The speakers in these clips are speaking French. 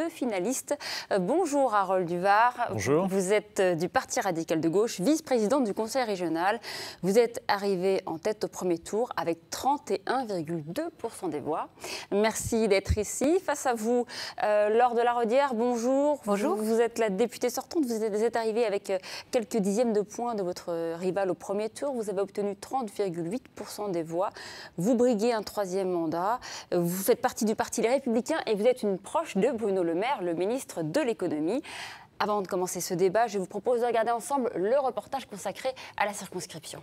deux finalistes. Euh, bonjour Harold Duvar. Bonjour. Vous êtes euh, du Parti radical de gauche, vice-président du Conseil régional. Vous êtes arrivé en tête au premier tour avec 31,2% des voix. Merci d'être ici. Face à vous, euh, Laure de la Rodière, bonjour. Bonjour. Vous, êtes la députée sortante. Vous êtes, êtes arrivée avec quelques dixièmes de points de votre rival au premier tour. Vous avez obtenu 30,8% des voix. Vous briguez un troisième mandat. Vous faites partie du Parti Les Républicains et vous êtes une proche de Bruno Le le Maire, le ministre de l'économie. Avant de commencer ce débat, je vous propose de regarder ensemble le reportage consacré à la circonscription.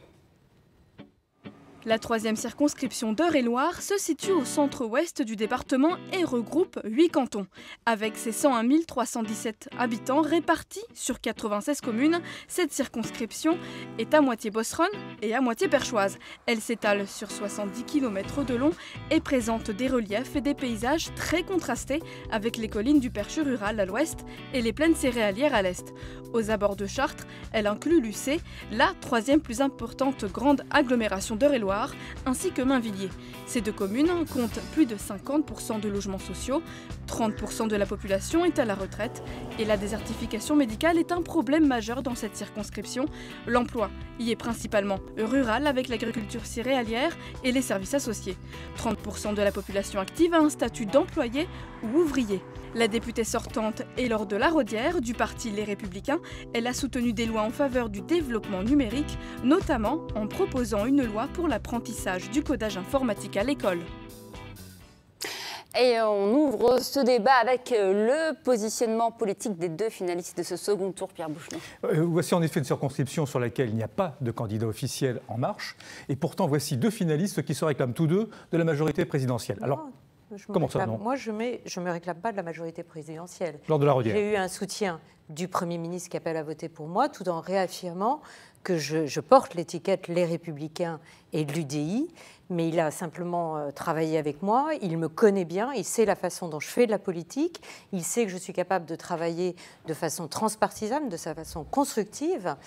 La troisième circonscription d'Eure-et-Loire se situe au centre-ouest du département et regroupe 8 cantons. Avec ses 101 317 habitants répartis sur 96 communes, cette circonscription est à moitié bosseronne et à moitié perchoise. Elle s'étale sur 70 km de long et présente des reliefs et des paysages très contrastés avec les collines du Perche rural à l'ouest et les plaines céréalières à l'est. Aux abords de Chartres, elle inclut Lucé, la troisième plus importante grande agglomération d'Eure-et-Loire ainsi que Mainvilliers. Ces deux communes comptent plus de 50% de logements sociaux, 30% de la population est à la retraite et la désertification médicale est un problème majeur dans cette circonscription. L'emploi y est principalement rural avec l'agriculture céréalière et les services associés. 30% de la population active a un statut d'employé ou ouvrier. La députée sortante lors de la rodière du parti Les Républicains, elle a soutenu des lois en faveur du développement numérique, notamment en proposant une loi pour l'apprentissage du codage informatique à l'école. Et on ouvre ce débat avec euh, le positionnement politique des deux finalistes de ce second tour, Pierre bouchelet euh, Voici en effet une circonscription sur laquelle il n'y a pas de candidat officiel en marche. Et pourtant, voici deux finalistes qui se réclament tous deux de la majorité présidentielle. Alors, moi, je ne me réclame pas de la majorité présidentielle. Lors de la J'ai eu un soutien du Premier ministre qui appelle à voter pour moi, tout en réaffirmant que je, porte l'étiquette Les Républicains et l'UDI, mais il a simplement euh, travaillé avec moi, il me connaît bien, il sait la façon dont je fais de la politique, il sait que je suis capable de travailler de façon transpartisane, de sa façon constructive,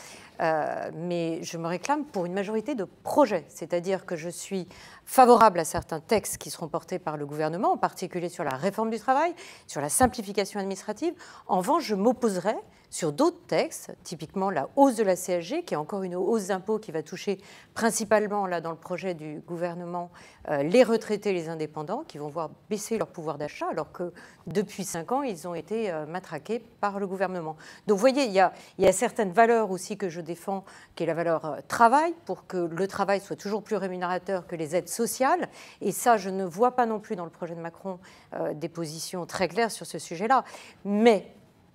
euh, mais je me réclame pour une majorité de projets, c'est-à-dire que je suis favorable à certains textes qui seront portés par le gouvernement, en particulier sur la réforme du travail, sur la simplification administrative. En revanche, je m'opposerai sur d'autres textes, typiquement la hausse de la CSG, qui est encore une hausse d'impôts qui va toucher principalement, là, dans le projet du gouvernement, euh, les retraités, les indépendants, qui vont voir baisser leur pouvoir d'achat, alors que depuis cinq ans, ils ont été euh, matraqués par le gouvernement. Donc, vous voyez, il y, a, certaines valeurs aussi que je défends, qui est la valeur euh, travail, pour que le travail soit toujours plus rémunérateur que les aides sociales. Et ça, je ne vois pas non plus dans le projet de Macron des positions très claires sur ce sujet-là. Mais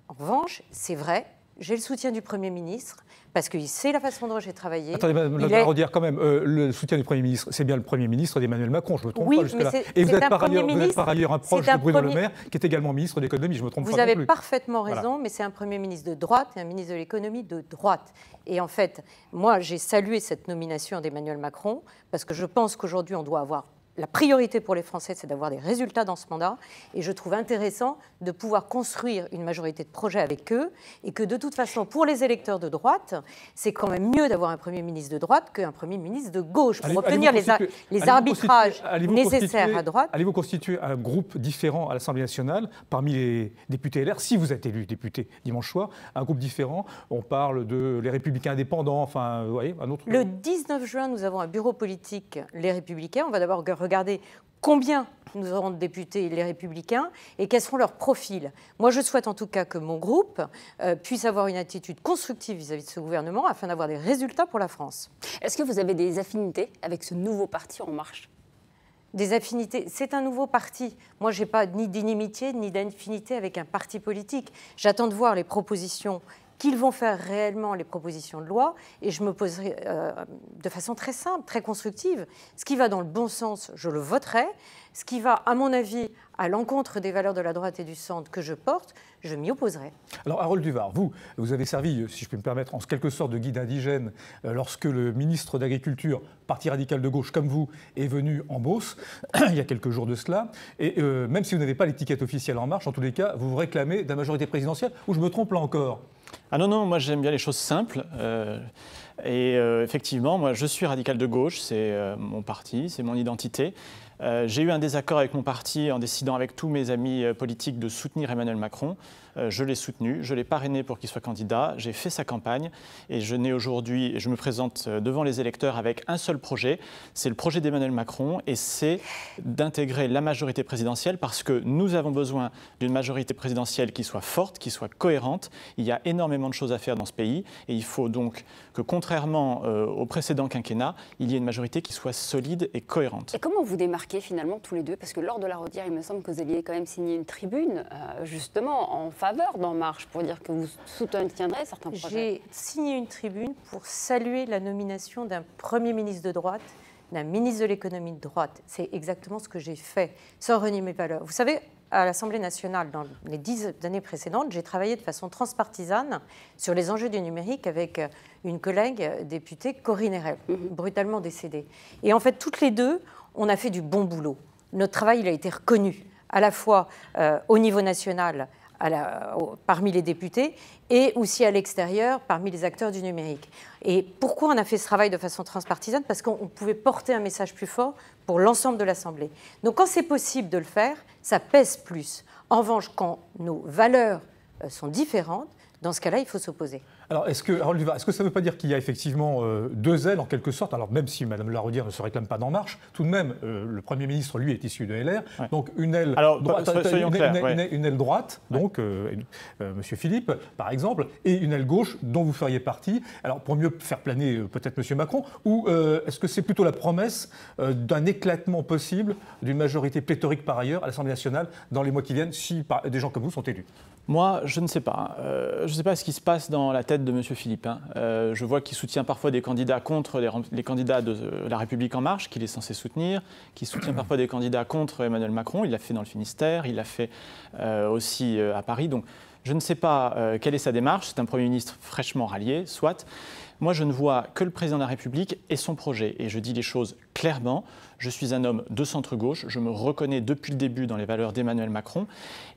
en revanche, c'est vrai, j'ai le soutien du Premier ministre parce qu'il sait la façon dont j'ai travaillé. Attendez, je redire quand même, euh, le soutien du Premier ministre, c'est bien le Premier ministre d'Emmanuel Macron, je ne me trompe pas jusque-là. Et vous êtes, ministre, par ailleurs, un proche de Bruno Le Maire, qui est également ministre de l'économie, je me trompe vous Vous avez parfaitement raison, mais c'est un Premier ministre de droite et un ministre de l'économie de droite. Et en fait, moi, j'ai salué cette nomination d'Emmanuel Macron parce que je pense qu'aujourd'hui, on doit avoir la priorité pour les Français, c'est d'avoir des résultats dans ce mandat. Et je trouve intéressant de pouvoir construire une majorité de projets avec eux. Et que de toute façon, pour les électeurs de droite, c'est quand même mieux d'avoir un Premier ministre de droite qu'un Premier ministre de gauche pour obtenir les, les arbitrages nécessaires à droite. Allez-vous constituer un groupe différent à l'Assemblée nationale parmi les députés LR, si vous êtes élu député dimanche soir, un groupe différent On parle de les Républicains indépendants, enfin, vous voyez, un autre. Le 19 juin, nous avons un bureau politique, les Républicains. On va d'abord Regardez combien nous aurons de députés les républicains et quels seront leurs profils. Moi, je souhaite en tout cas que mon groupe euh, puisse avoir une attitude constructive vis-à-vis -vis de ce gouvernement afin d'avoir des résultats pour la France. Est-ce que vous avez des affinités avec ce nouveau parti En Marche des affinités. C'est un nouveau parti. Moi, je n'ai pas ni d'inimitié ni d'affinité avec un parti politique. J'attends de voir les propositions qu'ils vont faire réellement les propositions de loi, et je me poserai euh, de façon très simple, très constructive. Ce qui va dans le bon sens, je le voterai. Ce qui va, à mon avis, à l'encontre des valeurs de la droite et du centre que je porte, je m'y opposerai. Alors Harold Duvar, vous, vous avez servi, euh, si je peux me permettre, en quelque sorte de guide indigène euh, lorsque le ministre d'Agriculture, parti radical de gauche comme vous, est venu en Beauce il y a quelques jours de cela. Et euh, même si vous n'avez pas l'étiquette officielle En Marche, en tous les cas, vous vous réclamez de la majorité présidentielle, ou je me trompe là encore ah non, non, moi j'aime bien les choses simples. et effectivement, moi je suis radical de gauche, c'est mon parti, c'est mon identité. Euh, j'ai eu un désaccord avec mon parti en décidant avec tous mes amis euh, politiques de soutenir Emmanuel Macron. Euh, je l'ai soutenu, je l'ai parrainé pour qu'il soit candidat, j'ai fait sa campagne et je n'ai aujourd'hui, je me présente euh, devant les électeurs avec un seul projet, c'est le projet d'Emmanuel Macron et c'est d'intégrer la majorité présidentielle parce que nous avons besoin d'une majorité présidentielle qui soit forte, qui soit cohérente. Il y a énormément de choses à faire dans ce pays et il faut donc que contrairement euh, au précédent quinquennat, il y ait une majorité qui soit solide et cohérente. Et comment vous démarquez finalement tous les deux Parce que lors de la redire, il me semble que vous aviez quand même signé une tribune justement en face faveur d'En Marche pour dire que vous soutiendrez certains projets J'ai signé une tribune pour saluer la nomination d'un Premier ministre de droite d'un ministre de l'économie de droite. C'est exactement ce que j'ai fait, sans renier mes valeurs. Vous savez, à l'Assemblée nationale, dans les dix années précédentes, j'ai travaillé de façon transpartisane sur les enjeux du numérique avec une collègue députée, Corinne Erel, mhm. brutalement décédée. Et en fait, toutes les deux, on a fait du bon boulot. Notre travail a été reconnu, à la fois euh, au niveau national, parmi les députés et aussi à l'extérieur parmi les acteurs du numérique. Et pourquoi on a fait ce travail de façon transpartisane Parce qu'on pouvait porter un message plus fort pour l'ensemble de l'Assemblée. Donc quand c'est possible de le faire, ça pèse plus. En revanche, quand nos valeurs euh, sont différentes, dans ce cas-là, il faut s'opposer. Alors, est-ce que, est-ce que ça ne veut pas dire qu'il y a effectivement euh, deux ailes, en quelque sorte Alors, même si Mme Larodière ne se réclame pas d'En Marche, tout de même, euh, le Premier ministre, lui, est issu de LR. Donc, une aile droite, une, aile droite, donc, euh, Monsieur M. Philippe, par exemple, et une aile gauche dont vous feriez partie. Alors, pour mieux faire planer peut-être M. Macron, ou est-ce que c'est plutôt la promesse d'un éclatement possible d'une majorité pléthorique par ailleurs à l'Assemblée nationale dans les mois qui viennent si des gens comme vous sont élus Moi, je ne sais pas. Hein. je ne sais pas ce qui se passe dans la tête de M. Philippin. Euh, je vois qu'il soutient parfois des candidats contre les, candidats de euh, La République En Marche, qu'il est censé soutenir, qu'il soutient mmh. parfois des candidats contre Emmanuel Macron. Il l'a fait dans le Finistère, il l'a fait euh, aussi à Paris. Donc je ne sais pas quelle est sa démarche. C'est un Premier ministre fraîchement rallié, soit. Moi, je ne vois que le président de la République et son projet. Et je dis les choses clairement, je suis un homme de centre-gauche, je me reconnais depuis le début dans les valeurs d'Emmanuel Macron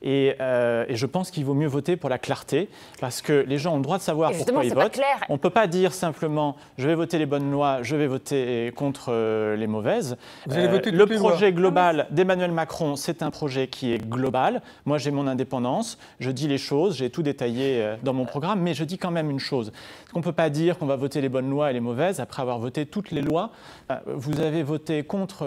et, euh, je pense qu'il vaut mieux voter pour la clarté parce que les gens ont le droit de savoir pourquoi ils votent. On ne peut pas dire simplement je vais voter les bonnes lois, je vais voter contre euh, les mauvaises. Euh, le projet global d'Emmanuel Macron, c'est un projet qui est global. Moi j'ai mon indépendance, je dis les choses, j'ai tout détaillé dans mon programme, mais je dis quand même une chose. On ne peut pas dire qu'on va voter les bonnes lois et les mauvaises après avoir voté toutes les lois. Vous avez avez voté contre,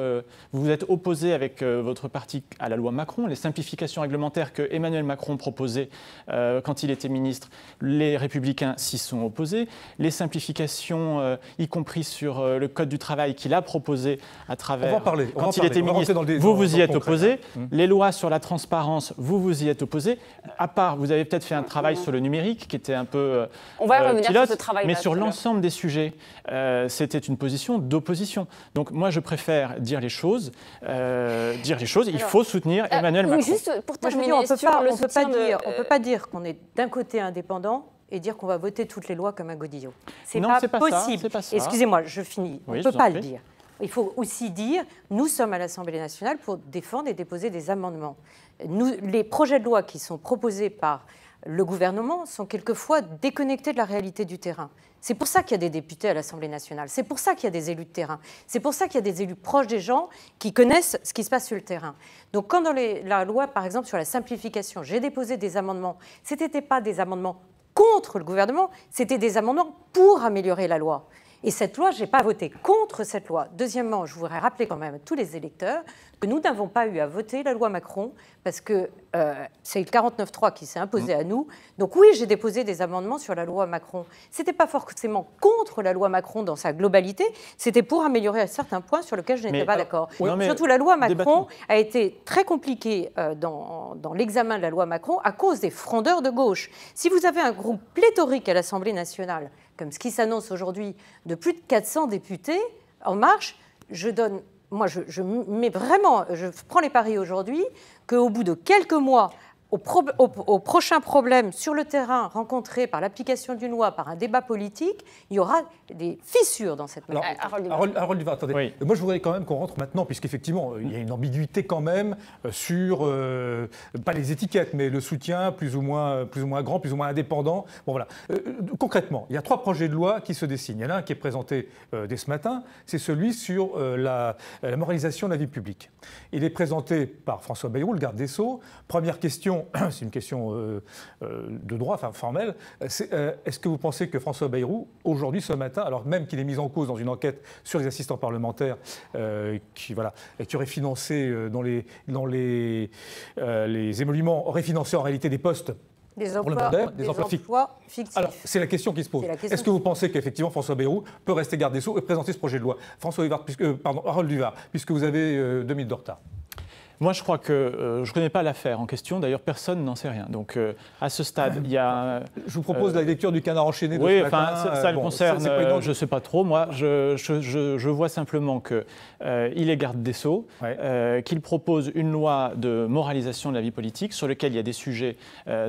vous euh, vous êtes opposé avec euh, votre parti à la loi Macron, les simplifications réglementaires que Emmanuel Macron proposait euh, quand il était ministre, les républicains s'y sont opposés. Les simplifications, y compris sur le Code du travail qu'il a proposé à travers... On va en parler. quand il était ministre, vous vous y êtes opposé. Hein. Hmm. Les lois sur la transparence, vous vous y êtes opposé. À part, vous avez peut-être fait un travail sur le numérique qui était un peu... On va revenir sur ce travail Mais sur l'ensemble des sujets, c'était une position d'opposition. Donc moi, je préfère dire les choses. Euh, dire les choses. Il faut soutenir euh, Emmanuel Macron. Juste pour terminer, on ne peut, pas, dire, qu'on est d'un côté indépendant et dire qu'on va voter toutes les lois comme un godillot. C'est pas, pas possible. Excusez-moi, je finis. on ne peut pas le dire. Il faut aussi dire, nous sommes à l'Assemblée nationale pour défendre et déposer des amendements. Nous, les projets de loi qui sont proposés par le gouvernement sont quelquefois déconnectés de la réalité du terrain. C'est pour ça qu'il y a des députés à l'Assemblée nationale, c'est pour ça qu'il y a des élus de terrain, c'est pour ça qu'il y a des élus proches des gens qui connaissent ce qui se passe sur le terrain. Donc quand dans la loi, par exemple, sur la simplification, j'ai déposé des amendements, ce n'étaient pas des amendements contre le gouvernement, c'était des amendements pour améliorer la loi. Et cette loi, je n'ai pas voté contre cette loi. Deuxièmement, je voudrais rappeler quand même à tous les électeurs que nous n'avons pas eu à voter la loi Macron parce que euh, c'est le 49.3 qui s'est imposé mm. à nous. Donc oui, j'ai déposé des amendements sur la loi Macron. n'était pas forcément contre la loi Macron dans sa globalité, c'était pour améliorer certains points sur lesquels je n'étais pas euh, d'accord. Surtout la loi Macron a été très compliquée euh, dans, dans l'examen de la loi Macron à cause des frondeurs de gauche. Si vous avez un groupe pléthorique à l'Assemblée nationale comme ce qui s'annonce aujourd'hui, de plus de 400 députés en marche, je donne moi, je, mets vraiment, je prends les paris aujourd'hui qu'au bout de quelques mois, au, prochain problème sur le terrain rencontré par l'application d'une loi, par un débat politique, il y aura des fissures dans cette manière. – Harold, attendez. Moi, je voudrais quand même qu'on rentre maintenant, puisqu'effectivement, euh, il y a une ambiguïté quand même euh, sur, euh, pas les étiquettes, mais le soutien plus ou moins, plus ou moins grand, plus ou moins indépendant. Bon, voilà. concrètement, il y a trois projets de loi qui se dessinent. Il y en a un qui est présenté dès ce matin, c'est celui sur la, la moralisation de la vie publique. Il est présenté par François Bayrou, le garde des Sceaux. Première question, c'est une question euh, euh, de droit enfin, euh, Est-ce que vous pensez que François Bayrou, aujourd'hui, ce matin, alors même qu'il est mis en cause dans une enquête sur les assistants parlementaires qui, voilà, qui aurait financé dans les, dans les, émoluments, aurait financé en réalité des postes des emplois, des, c'est la question qui se pose. Est-ce que vous pensez qu'effectivement François Bayrou peut rester garde des Sceaux et présenter ce projet de loi François Duvar, puisque, Harold Duvard, puisque vous avez deux minutes de retard. Moi, je crois que euh, je ne connais pas l'affaire en question. D'ailleurs, personne n'en sait rien. Donc, euh, à ce stade, il y a. Je vous propose euh, la lecture du canard enchaîné. De oui, ce matin. Ça, le concerne. donc je ne sais pas trop. Moi, je, je, je, je vois simplement qu'il il est garde des Sceaux, qu'il propose une loi de moralisation de la vie politique sur laquelle il y a des sujets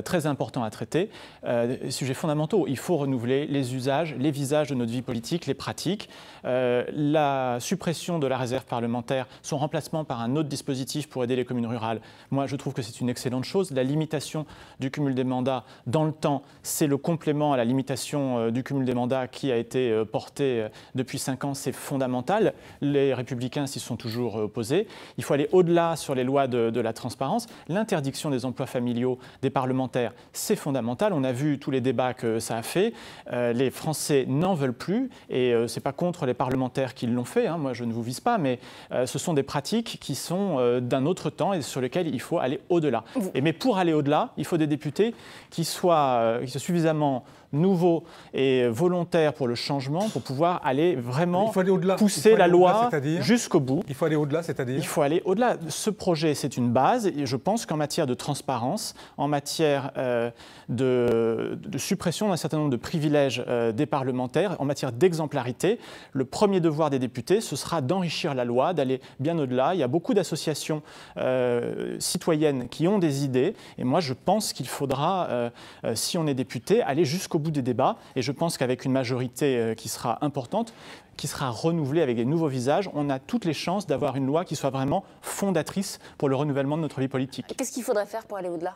très importants à traiter, des sujets fondamentaux. Il faut renouveler les usages, les visages de notre vie politique, les pratiques. la suppression de la réserve parlementaire, son remplacement par un autre dispositif pour les communes rurales. Moi, je trouve que c'est une excellente chose. La limitation du cumul des mandats dans le temps, c'est le complément à la limitation euh, du cumul des mandats qui a été euh, portée euh, depuis cinq ans. C'est fondamental. Les républicains s'y sont toujours opposés. Il faut aller au-delà sur les lois de, la transparence. L'interdiction des emplois familiaux des parlementaires, c'est fondamental. On a vu tous les débats que ça a fait. les Français n'en veulent plus et ce c'est pas contre les parlementaires qui l'ont fait. Hein. Moi, je ne vous vise pas, mais ce sont des pratiques qui sont d'un autre autre temps et sur lequel il faut aller au-delà. mais pour aller au-delà, il faut des députés qui soient, euh, qui soient suffisamment nouveau et volontaire pour le changement pour pouvoir aller vraiment pousser la loi jusqu'au bout. Il faut aller au-delà, c'est-à-dire Il faut aller au-delà. Ce projet, c'est une base. Et je pense qu'en matière de transparence, en matière euh, de, suppression d'un certain nombre de privilèges euh, des parlementaires, en matière d'exemplarité, le premier devoir des députés, ce sera d'enrichir la loi, d'aller bien au-delà. Il y a beaucoup d'associations euh, citoyennes qui ont des idées. Et moi, je pense qu'il faudra, si on est député, aller jusqu'au bout des débats. Et je pense qu'avec une majorité euh, qui sera importante, qui sera renouvelée avec des nouveaux visages, on a toutes les chances d'avoir une loi qui soit vraiment fondatrice pour le renouvellement de notre vie politique. Qu'est-ce qu'il faudrait faire pour aller au-delà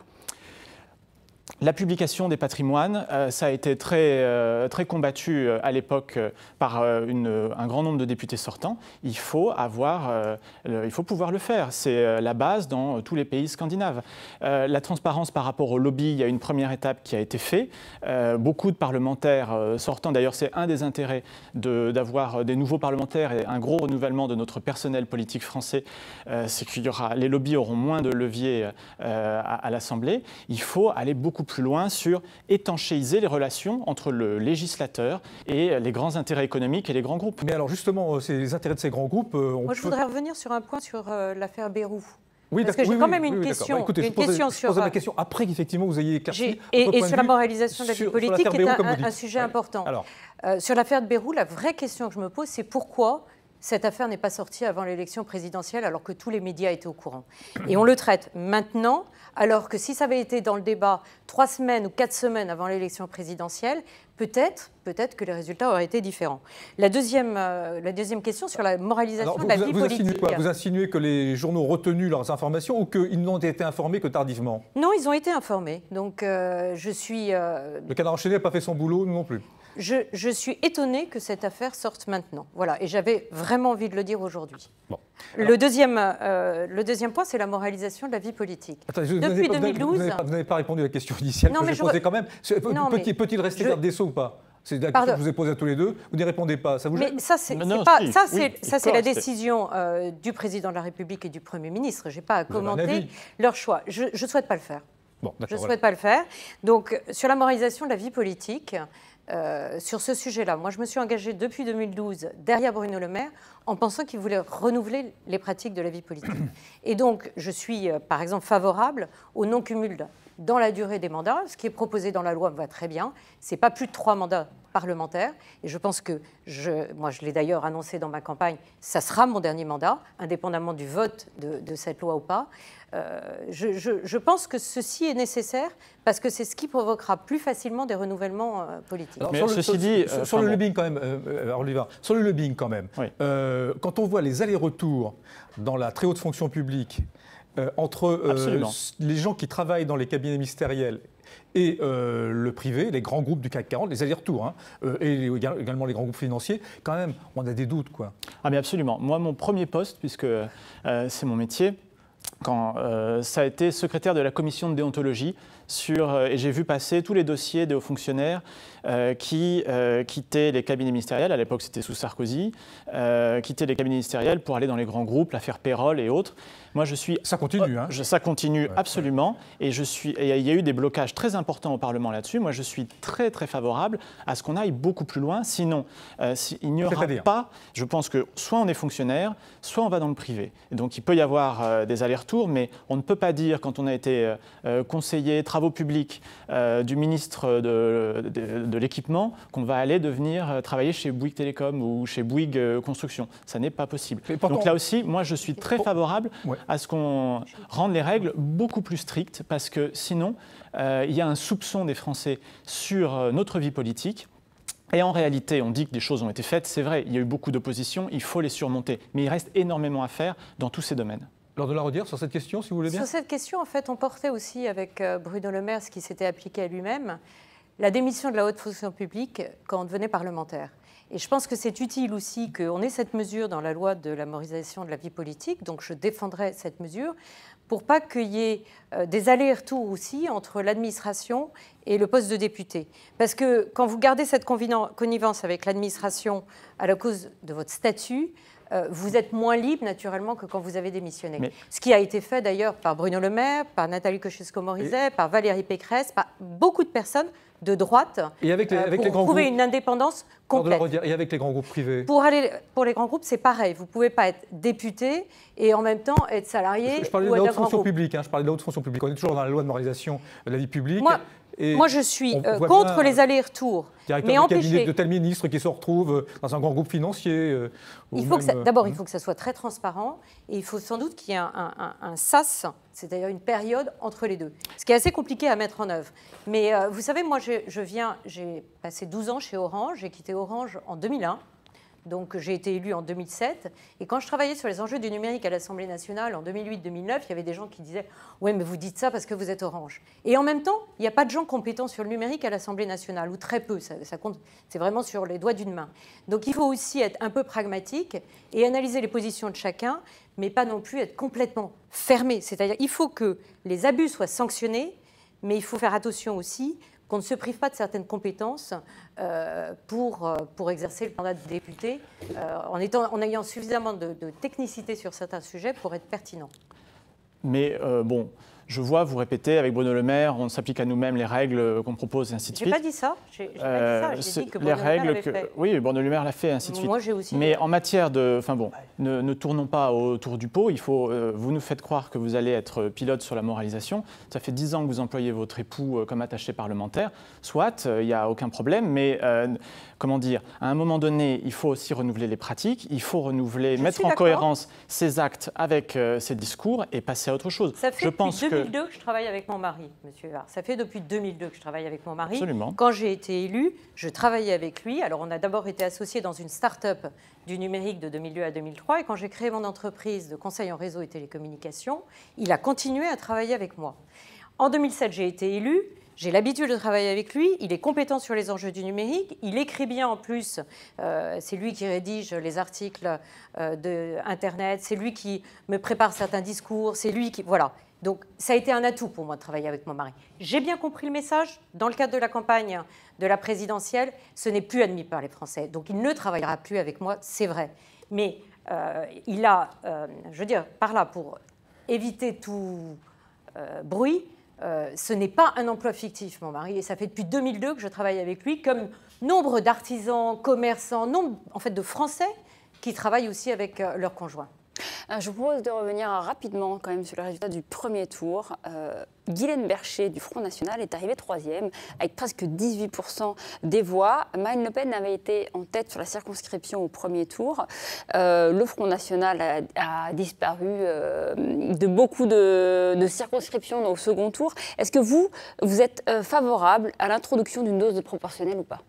la publication des patrimoines, euh, ça a été très, euh, très combattu euh, à l'époque par un grand nombre de députés sortants. Il faut, avoir, il faut pouvoir le faire. C'est la base dans tous les pays scandinaves. la transparence par rapport au lobby, il y a une première étape qui a été faite. beaucoup de parlementaires sortants, d'ailleurs c'est un des intérêts d'avoir des nouveaux parlementaires et un gros renouvellement de notre personnel politique français, c'est qu'il y aura, les lobbies auront moins de leviers à, à l'Assemblée. Il faut aller beaucoup plus loin sur étanchéiser les relations entre le législateur et les grands intérêts économiques et les grands groupes. Mais alors justement, euh, les intérêts de ces grands groupes... Euh, Moi, je voudrais revenir sur un point sur euh, l'affaire Bérou. Oui, Parce que j'ai quand même une question. Bah, une je question sur. question après qu'effectivement vous ayez écarté. Et, sur la moralisation de la vie politique, qui est un, sujet important. Alors. sur l'affaire de Bérou, la vraie question que je me pose, c'est pourquoi cette affaire n'est pas sortie avant l'élection présidentielle alors que tous les médias étaient au courant. Et on le traite maintenant alors que si ça avait été dans le débat trois semaines ou quatre semaines avant l'élection présidentielle, peut-être, peut que les résultats auraient été différents. La deuxième, euh, la deuxième question sur la moralisation de la vie politique. vous insinuez que les journaux ont retenu leurs informations ou qu'ils n'ont été informés que tardivement Non, ils ont été informés. Donc euh, je suis. Euh, le cadre enchaîné n'a pas fait son boulot, nous non plus je, suis étonné que cette affaire sorte maintenant. Voilà, et j'avais vraiment envie de le dire aujourd'hui. Le, deuxième, euh, le deuxième point, c'est la moralisation de la vie politique. Depuis 2012... Vous n'avez pas, répondu à la question initiale non, que j'ai posée quand même. Petit, Peut-il rester garde des ou pas c'est la question que je vous ai posée à tous les deux. Vous n'y répondez pas. Ça vous Mais ça, c'est la décision euh, du président de la République et du Premier ministre. Je n'ai pas à commenter leur choix. Je ne souhaite pas le faire. je souhaite pas le faire. Donc, sur la moralisation de la vie politique, euh, sur ce sujet-là. Moi, je me suis engagée depuis 2012 derrière Bruno Le Maire en pensant qu'il voulait renouveler les pratiques de la vie politique. Et donc, je suis, euh, par exemple, favorable au non-cumul dans la durée des mandats. Ce qui est proposé dans la loi me va très bien. Ce n'est pas plus de trois mandats parlementaires. Et je pense que, je, moi je l'ai d'ailleurs annoncé dans ma campagne, ça sera mon dernier mandat, indépendamment du vote de, cette loi ou pas. Euh, je, pense que ceci est nécessaire parce que c'est ce qui provoquera plus facilement des renouvellements euh, politiques. sur, le, dit, euh, le lobbying quand même, sur le lobbying quand même, quand on voit les allers-retours dans la très haute fonction publique euh, entre euh, les gens qui travaillent dans les cabinets ministériels et euh, le privé, les grands groupes du CAC 40, hein, les allers-retours, et également les grands groupes financiers, quand même, on a des doutes. Quoi. Ah mais absolument. Moi, mon premier poste, puisque c'est mon métier, quand ça a été secrétaire de la commission de déontologie sur, et j'ai vu passer tous les dossiers des hauts fonctionnaires euh, qui euh, quittaient les cabinets ministériels, à l'époque c'était sous Sarkozy, euh, quittaient les cabinets ministériels pour aller dans les grands groupes, l'affaire Pérol et autres. Moi, je suis. Ça continue, oh, hein je, Ça continue, absolument. Et je suis. il y a eu des blocages très importants au Parlement là-dessus. Moi, je suis très, très favorable à ce qu'on aille beaucoup plus loin. Sinon, euh, il n'y aura pas. Je pense que soit on est fonctionnaire, soit on va dans le privé. Et donc, il peut y avoir des allers-retours, mais on ne peut pas dire, quand on a été conseiller travaux publics du ministre de l'équipement qu'on va aller devenir euh, travailler chez Bouygues Télécom ou chez Bouygues euh, Construction. Ça n'est pas possible. Donc là aussi, moi, je suis très favorable à ce qu'on rende les règles beaucoup plus strictes parce que sinon, euh, il y a un soupçon des Français sur notre vie politique. Et en réalité, on dit que des choses ont été faites, c'est vrai, il y a eu beaucoup d'opposition, il faut les surmonter, mais il reste énormément à faire dans tous ces domaines. Lors de la redire sur cette question, si vous voulez bien. Sur cette question, en fait, on portait aussi avec Bruno Le Maire ce qui s'était appliqué à lui-même la démission de la haute fonction publique quand on devenait parlementaire. Et je pense que c'est utile aussi qu'on ait cette mesure dans la loi de l'amorisation de la vie politique, donc je défendrai cette mesure, pour pas qu'il y ait euh, des allers-retours aussi entre l'administration et le poste de député. Parce que quand vous gardez cette connivence avec l'administration à la cause de votre statut, euh, vous êtes moins libre naturellement que quand vous avez démissionné. Ce qui a été fait d'ailleurs par Bruno Le Maire, par Nathalie Kosciusko-Morizet, par Valérie Pécresse, par beaucoup de personnes de droite et euh, pour les une indépendance complète. et avec les grands groupes privés Pour, aller, pour les grands groupes, c'est pareil. Vous ne pouvez pas être député et en même temps être salarié. Je, de la haute fonction publique. Hein. je parlais de la fonction publique. On est toujours dans la loi de moralisation de la vie publique. Moi, je suis euh, contre les allers-retours. Mais empêcher. de tel ministre qui se retrouve euh, dans un grand groupe financier. Euh, il faut d'abord, il hein. faut que ça soit très transparent et il faut sans doute qu'il y ait un, sas, c'est-à-dire une période entre les deux, ce qui est assez compliqué à mettre en œuvre. Mais vous savez, moi, je, je viens, j'ai passé 12 ans chez Orange, j'ai quitté Orange en 2001. Donc j'ai été élue en 2007. Et quand je travaillais sur les enjeux du numérique à l'Assemblée nationale en 2008-2009, il y avait des gens qui disaient Ouais, mais vous dites ça parce que vous êtes orange. Et en même temps, il n'y a pas de gens compétents sur le numérique à l'Assemblée nationale, ou très peu. compte, c'est vraiment sur les doigts d'une main. Donc il faut aussi être un peu pragmatique et analyser les positions de chacun, mais pas non plus être complètement fermé. C'est-à-dire il faut que les abus soient sanctionnés, mais il faut faire attention aussi qu'on ne se prive pas de certaines compétences euh, pour, euh, pour exercer le mandat de député euh, en, ayant suffisamment de, technicité sur certains sujets pour être pertinent. Mais bon, je vois vous répéter avec Bruno Le Maire, on s'applique à nous-mêmes les règles qu'on propose, et ainsi de suite. Je n'ai pas dit ça. J'ai euh, que Bruno les règles que... Oui, Bruno Le Maire l'a fait, ainsi de suite. – Moi, j'ai Aussi Mais en matière de... Enfin bon, ne, tournons pas autour du pot. Il faut, euh, vous nous faites croire que vous allez être pilote sur la moralisation. Ça fait dix ans que vous employez votre époux euh, comme attaché parlementaire. Soit, il n'y a aucun problème, mais comment dire, à un moment donné, il faut aussi renouveler les pratiques, il faut renouveler, mettre en cohérence ces actes avec ces discours et passer à autre chose. Ça fait Je pense que 2002 que... je travaille avec mon mari, Monsieur Evard. Ça fait depuis 2002 que je travaille avec mon mari. Quand j'ai été élue, je travaillais avec lui. Alors, on a d'abord été associés dans une start-up du numérique de 2002 à 2003. Et quand j'ai créé mon entreprise de conseil en réseau et télécommunications, il a continué à travailler avec moi. En 2007, j'ai été élue. J'ai l'habitude de travailler avec lui, il est compétent sur les enjeux du numérique, il écrit bien en plus, euh, c'est lui qui rédige les articles d'Internet. Euh, de c'est lui qui me prépare certains discours, c'est lui qui... Voilà, donc ça a été un atout pour moi de travailler avec mon mari. J'ai bien compris le message. Dans le cadre de la campagne de la présidentielle, ce n'est plus admis par les Français. Donc il ne travaillera plus avec moi, c'est vrai. Mais euh, il a, euh, je veux dire, par là, pour éviter tout euh, bruit, ce n'est pas un emploi fictif, mon mari. Et ça fait depuis 2002 que je travaille avec lui, comme nombre d'artisans, commerçants, nombre en fait de Français qui travaillent aussi avec leurs conjoint. Euh, je vous propose de revenir rapidement quand même sur le résultat du premier tour. Euh, Guylaine Bercher du Front National est arrivée troisième avec presque 18% des voix. Marine Le Pen avait été en tête sur la circonscription au premier tour. Euh, le Front National a, disparu euh, de beaucoup de, circonscriptions au second tour. Est-ce que vous, vous êtes favorable à l'introduction d'une dose de proportionnelle ou pas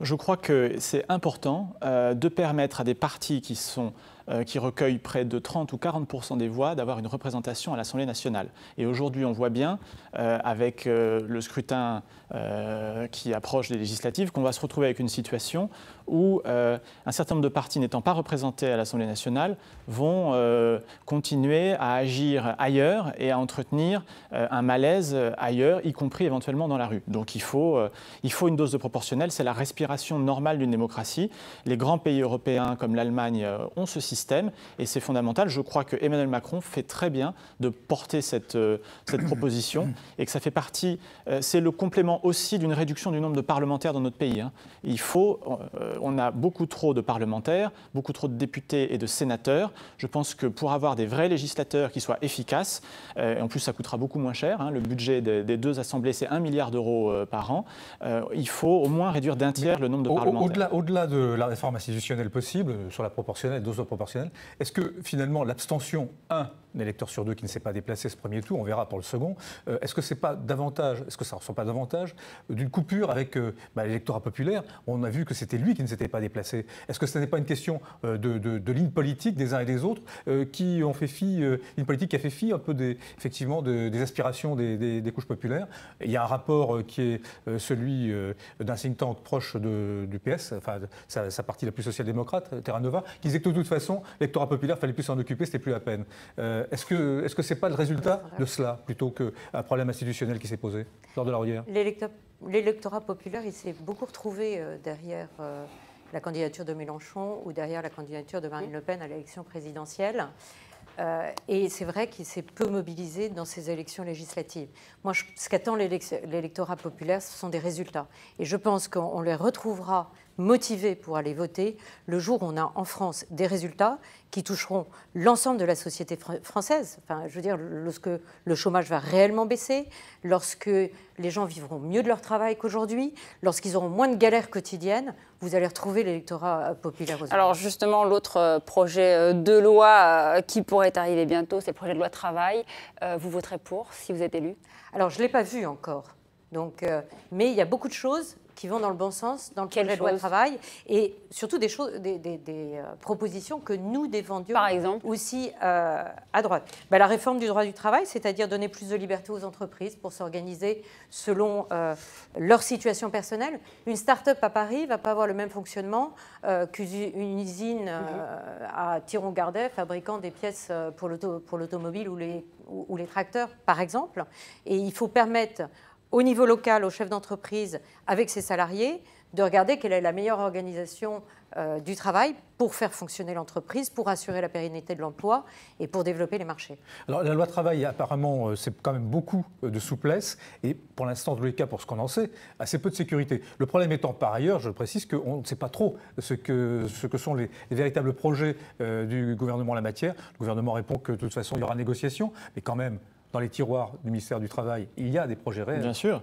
je crois que c'est important de permettre à des partis qui sont euh, qui recueille près de 30 ou 40 des voix, d'avoir une représentation à l'Assemblée nationale. Et aujourd'hui, on voit bien, euh, avec euh, le scrutin euh, qui approche les législatives, qu'on va se retrouver avec une situation où euh, un certain nombre de partis n'étant pas représentés à l'Assemblée nationale vont euh, continuer à agir ailleurs et à entretenir un malaise ailleurs, y compris éventuellement dans la rue. Donc il faut, il faut une dose de proportionnel, c'est la respiration normale d'une démocratie. Les grands pays européens comme l'Allemagne ont ce système et c'est fondamental. Je crois que Emmanuel Macron fait très bien de porter cette, cette proposition et que ça fait partie, c'est le complément aussi d'une réduction du nombre de parlementaires dans notre pays. Hein. Il faut, euh, on a beaucoup trop de parlementaires, beaucoup trop de députés et de sénateurs. Je pense que pour avoir des vrais législateurs qui soient efficaces, et euh, en plus ça coûtera beaucoup moins cher, hein, le budget des, deux assemblées c'est 1 milliard d'euros euh, par an, il faut au moins réduire d'un tiers le nombre de parlementaires. Au-delà de la réforme institutionnelle possible, sur la proportionnelle, dose proportionnelle, est-ce que finalement l'abstention, 1, un électeur sur deux qui ne s'est pas déplacé ce premier tour, on verra pour le second. Euh, est-ce que c'est pas davantage, est-ce que ça ressemble pas davantage euh, d'une coupure avec euh, bah, l'électorat populaire On a vu que c'était lui qui ne s'était pas déplacé. Est-ce que ce n'est pas une question de, ligne politique des uns et des autres qui ont fait fi, une politique qui a fait fi un peu des, des aspirations des, couches populaires Il y a un rapport qui est celui d'un think tank proche du PS, enfin sa, partie la plus social-démocrate, Terra Nova, qui disait que de toute façon l'électorat populaire fallait plus s'en occuper, c'était plus la peine. Euh, est-ce que est ce n'est pas le résultat de cela plutôt qu'un problème institutionnel qui s'est posé lors de la rivière L'électorat populaire, il s'est beaucoup retrouvé euh, derrière euh, la candidature de Mélenchon ou derrière la candidature de Marine Le Pen à l'élection présidentielle. et c'est vrai qu'il s'est peu mobilisé dans ces élections législatives. Moi, je, ce qu'attend l'électorat populaire, ce sont des résultats. Et je pense qu'on les retrouvera motivés pour aller voter le jour où on a en France des résultats qui toucheront l'ensemble de la société française. Enfin, je veux dire, lorsque le chômage va réellement baisser, lorsque les gens vivront mieux de leur travail qu'aujourd'hui, lorsqu'ils auront moins de galères quotidiennes, vous allez retrouver l'électorat euh, populaire. Alors justement, l'autre euh, projet euh, de loi qui pourrait arriver bientôt, c'est le projet de loi travail. Vous voterez pour si vous êtes élu Alors je ne l'ai pas vu encore. Donc, mais il y a beaucoup de choses qui vont dans le bon sens dans le Quelle projet de loi de travail et surtout des, choses, des, euh, propositions que nous défendions aussi euh, à droite. Bah, la réforme du droit du travail, c'est-à-dire donner plus de liberté aux entreprises pour s'organiser selon euh, leur situation personnelle. Une start-up à Paris va pas avoir le même fonctionnement qu'une usine mm-hmm. à Tiron-Gardet fabriquant des pièces pour l'automobile ou les, ou les tracteurs, par exemple. Et il faut permettre au niveau local, au chef d'entreprise, avec ses salariés, de regarder quelle est la meilleure organisation euh, du travail pour faire fonctionner l'entreprise, pour assurer la pérennité de l'emploi et pour développer les marchés. Alors la loi travail, apparemment, euh, c'est quand même beaucoup euh, de souplesse et pour l'instant, dans les cas, pour ce qu'on en sait, assez peu de sécurité. Le problème étant, par ailleurs, je précise, qu'on ne sait pas trop ce que, ce que sont les, véritables projets du gouvernement en la matière. Le gouvernement répond que de toute façon, il y aura négociation, mais quand même, dans les tiroirs du ministère du Travail, il y a des projets réels. Bien sûr.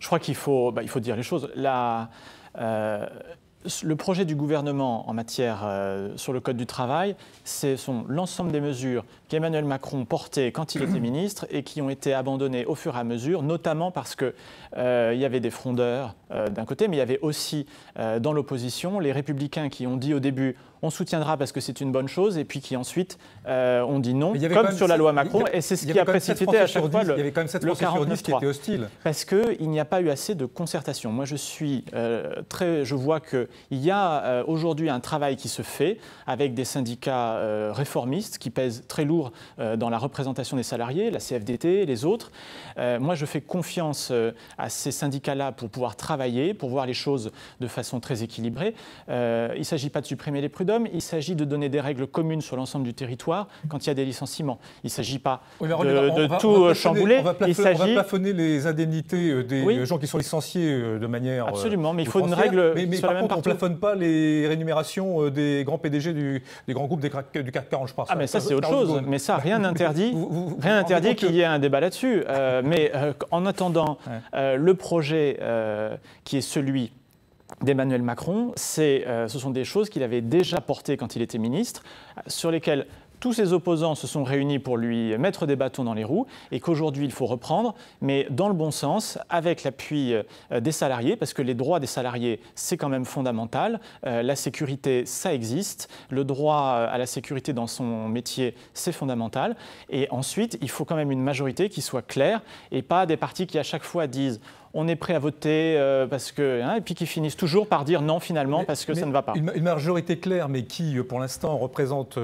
Je crois qu'il faut, bah, faut dire les choses. Euh, le projet du gouvernement en matière euh, sur le Code du travail, ce sont l'ensemble des mesures qu'Emmanuel Macron portait quand il était ministre et qui ont été abandonnées au fur et à mesure, notamment parce qu'il euh, y avait des frondeurs, euh, d'un côté, mais il y avait aussi euh, dans l'opposition les républicains qui ont dit au début on soutiendra parce que c'est une bonne chose, et puis qui ensuite euh, ont dit non, comme sur la loi Macron, et c'est ce qui a précipité à chaque fois le. Il y avait quand même cette sur qui était hostile. Parce qu'il n'y a pas eu assez de concertation. Moi, je suis très. Je vois qu'il y a aujourd'hui un travail qui se fait avec des syndicats réformistes qui pèsent très lourd dans la représentation des salariés, la CFDT, les autres. moi, je fais confiance à ces syndicats-là pour pouvoir travailler travailler pour voir les choses de façon très équilibrée. Euh, il ne s'agit pas de supprimer les prud'hommes, il s'agit de donner des règles communes sur l'ensemble du territoire quand il y a des licenciements. Il ne s'agit pas de, tout euh, chambouler. On va, il on va plafonner les indemnités euh, des gens qui sont licenciés de manière. Absolument, mais il faut une règle. Mais, sur par on ne plafonne pas les rémunérations des grands PDG du, des grands groupes des, du CAC 40, je pense. Ah, mais ça, c'est autre chose. Mais ça, bah, rien n'interdit rien interdit qu'il y ait un débat là-dessus. mais en attendant, le projet qui est celui d'Emmanuel Macron, euh, ce sont des choses qu'il avait déjà portées quand il était ministre, sur lesquelles tous ses opposants se sont réunis pour lui mettre des bâtons dans les roues et qu'aujourd'hui il faut reprendre, mais dans le bon sens, avec l'appui euh, des salariés, parce que les droits des salariés, c'est quand même fondamental. Euh, la sécurité, ça existe. Le droit euh, à la sécurité dans son métier, c'est fondamental. Et ensuite, il faut quand même une majorité qui soit claire et pas des partis qui à chaque fois disent on est prêt à voter parce que hein et puis qui finissent toujours par dire non finalement parce que ça ne va pas. Une, majorité claire, mais qui pour l'instant représente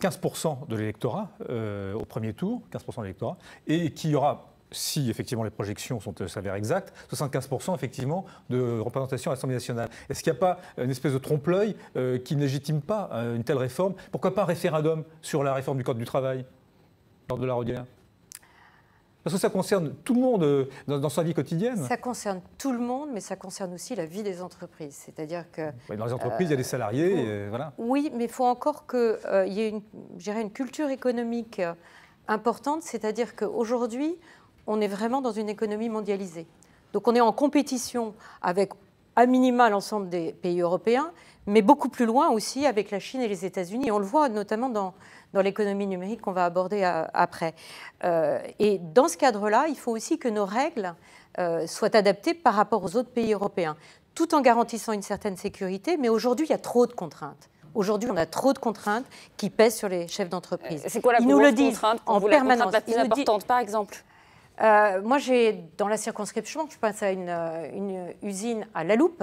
15% de l'électorat euh, au premier tour, 15% de l'électorat, et qui y aura si effectivement les projections sont euh, s'avèrent exactes, 75% effectivement de représentation à l'Assemblée nationale. Est-ce qu'il n'y a pas une espèce de trompe-l'œil euh, qui ne légitime pas une telle réforme Pourquoi pas un référendum sur la réforme du Code du travail lors de la Rodière parce que ça concerne tout le monde euh, dans, sa vie quotidienne. Ça concerne tout le monde, mais ça concerne aussi la vie des entreprises. C'est-à-dire que... Bah, dans les entreprises, il y a des euh, salariés, euh, voilà. Oui, mais il faut encore qu'il y ait une, une culture économique importante, c'est-à-dire qu'aujourd'hui, on est vraiment dans une économie mondialisée. Donc on est en compétition avec à minima l'ensemble des pays européens, mais beaucoup plus loin aussi avec la Chine et les États-Unis. On le voit notamment dans, dans l'économie numérique qu'on va aborder euh, après. Euh, et dans ce cadre-là, il faut aussi que nos règles euh, soient adaptées par rapport aux autres pays européens, tout en garantissant une certaine sécurité. Mais aujourd'hui, il y a trop de contraintes. Aujourd'hui, on a trop de contraintes qui pèsent sur les chefs d'entreprise. C'est quoi la Ils nous le disent en permanence. La, plus importante, par exemple Moi, j'ai dans la circonscription, je pense à une, usine à La Loupe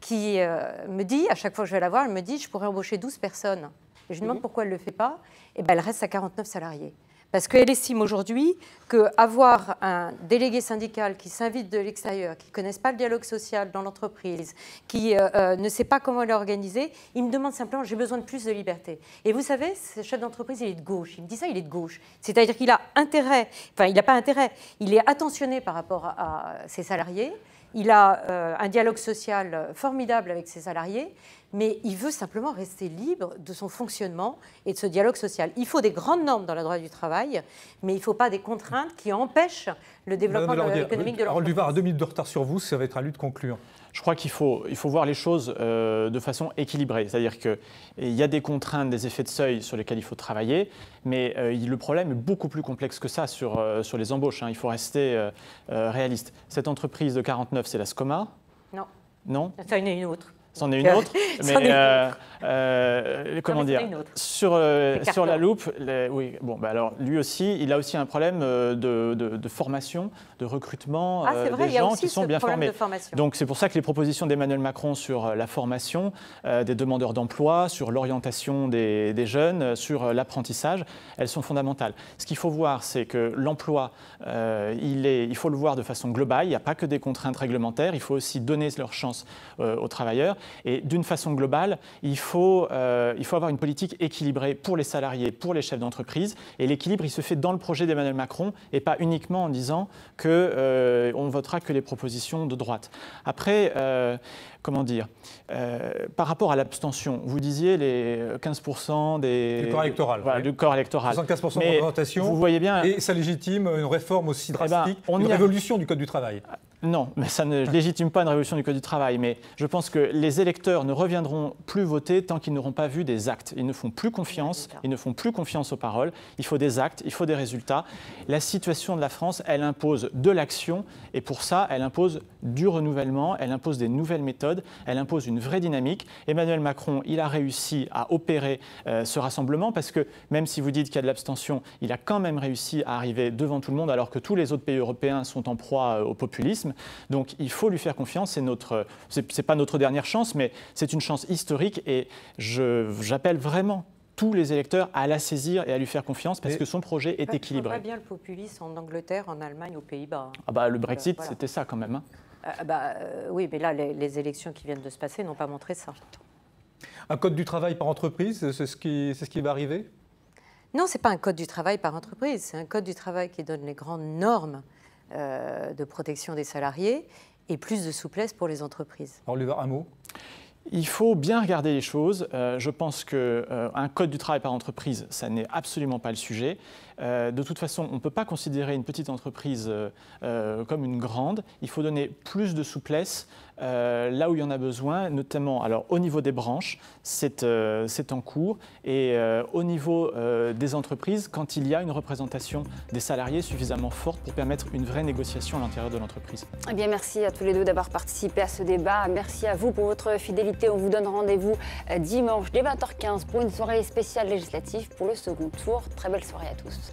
qui me dit, à chaque fois que je vais la voir, elle me dit, je pourrais embaucher 12 personnes je lui demande mhm. pourquoi elle ne le fait pas. Et eh ben, elle reste à 49 salariés. Parce qu'elle estime aujourd'hui qu'avoir un délégué syndical qui s'invite de l'extérieur, qui ne connaisse pas le dialogue social dans l'entreprise, qui euh, euh, ne sait pas comment l'organiser, il me demande simplement j'ai besoin de plus de liberté. Et vous savez, ce chef d'entreprise, il est de gauche. Il me dit ça, il est de gauche. C'est-à-dire qu'il a intérêt, enfin, il n'a pas intérêt, il est attentionné par rapport à ses salariés. Il a euh, un dialogue social formidable avec ses salariés, mais il veut simplement rester libre de son fonctionnement et de ce dialogue social. Il faut des grandes normes dans le droit du travail, mais il ne faut pas des contraintes qui empêchent le développement économique de économique on lui va à deux minutes de retard sur vous, ça va être à lui de conclure. Je crois qu'il faut, il faut voir les choses euh, de façon équilibrée. C'est-à-dire qu'il y a des contraintes, des effets de seuil sur lesquels il faut travailler, mais euh, le problème est beaucoup plus complexe que ça sur, euh, sur les embauches. Hein. Il faut rester réaliste. Cette entreprise de 49, c'est la SCOMA Non. Non Ça, une autre. C'en est une autre, mais euh, euh, comment dire Sur, euh, sur la loupe, oui, bon, bah, alors lui aussi, il a aussi un problème de, de, formation, de recrutement ah, des gens qui sont bien formés. Donc c'est pour ça que les propositions d'Emmanuel Macron sur la formation des demandeurs d'emploi, sur l'orientation des, des, jeunes, sur l'apprentissage, elles sont fondamentales. Ce qu'il faut voir, c'est que l'emploi, il, est, il faut le voir de façon globale. Il n'y a pas que des contraintes réglementaires. Il faut aussi donner leur chance aux travailleurs. Et d'une façon globale, il faut, euh, il faut avoir une politique équilibrée pour les salariés, pour les chefs d'entreprise. Et l'équilibre, il se fait dans le projet d'Emmanuel Macron et pas uniquement en disant qu'on euh, on votera que les propositions de droite. Après, euh, comment dire, euh, par rapport à l'abstention, vous disiez les 15% des, du corps électoral. 75% de représentation. Vous voyez bien. Et ça légitime une réforme aussi eh ben, drastique, une révolution du Code du travail. Non, mais ça ne légitime pas une révolution du Code du travail. Mais je pense que les électeurs ne reviendront plus voter tant qu'ils n'auront pas vu des actes. Ils ne font plus confiance, ils ne font plus confiance aux paroles. Il faut des actes, il faut des résultats. La situation de la France, elle impose de l'action. Et pour ça, elle impose du renouvellement, elle impose des nouvelles méthodes, elle impose une vraie dynamique. Emmanuel Macron, il a réussi à opérer euh, ce rassemblement parce que même si vous dites qu'il y a de l'abstention, il a quand même réussi à arriver devant tout le monde alors que tous les autres pays européens sont en proie euh, au populisme. Donc il faut lui faire confiance. C'est notre, c'est pas notre dernière chance, mais c'est une chance historique. Et j'appelle vraiment tous les électeurs à la saisir et à lui faire confiance parce que son projet est équilibré. On voit bien le populisme en Angleterre, en Allemagne, aux Pays-Bas. Hein. Ah bah, le Brexit, c'était ça quand même. Hein. Euh, ah bah, euh, oui, mais là, les, élections qui viennent de se passer n'ont pas montré ça. Un code du travail par entreprise, c'est ce c'est ce qui va arriver Non, ce n'est pas un code du travail par entreprise, c'est un code du travail qui donne les grandes normes euh, de protection des salariés et plus de souplesse pour les entreprises. Alors, un mot il faut bien regarder les choses. Euh, je pense qu'un euh, code du travail par entreprise, ça n'est absolument pas le sujet. Euh, de toute façon, on ne peut pas considérer une petite entreprise euh, euh, comme une grande. Il faut donner plus de souplesse là où il y en a besoin, notamment alors, au niveau des branches, c'est en cours, et au niveau des entreprises, quand il y a une représentation des salariés suffisamment forte pour permettre une vraie négociation à l'intérieur de l'entreprise. Eh bien, merci à tous les deux d'avoir participé à ce débat. Merci à vous pour votre fidélité. On vous donne rendez-vous dimanche dès 20h15 pour une soirée spéciale législative pour le second tour. Très belle soirée à tous.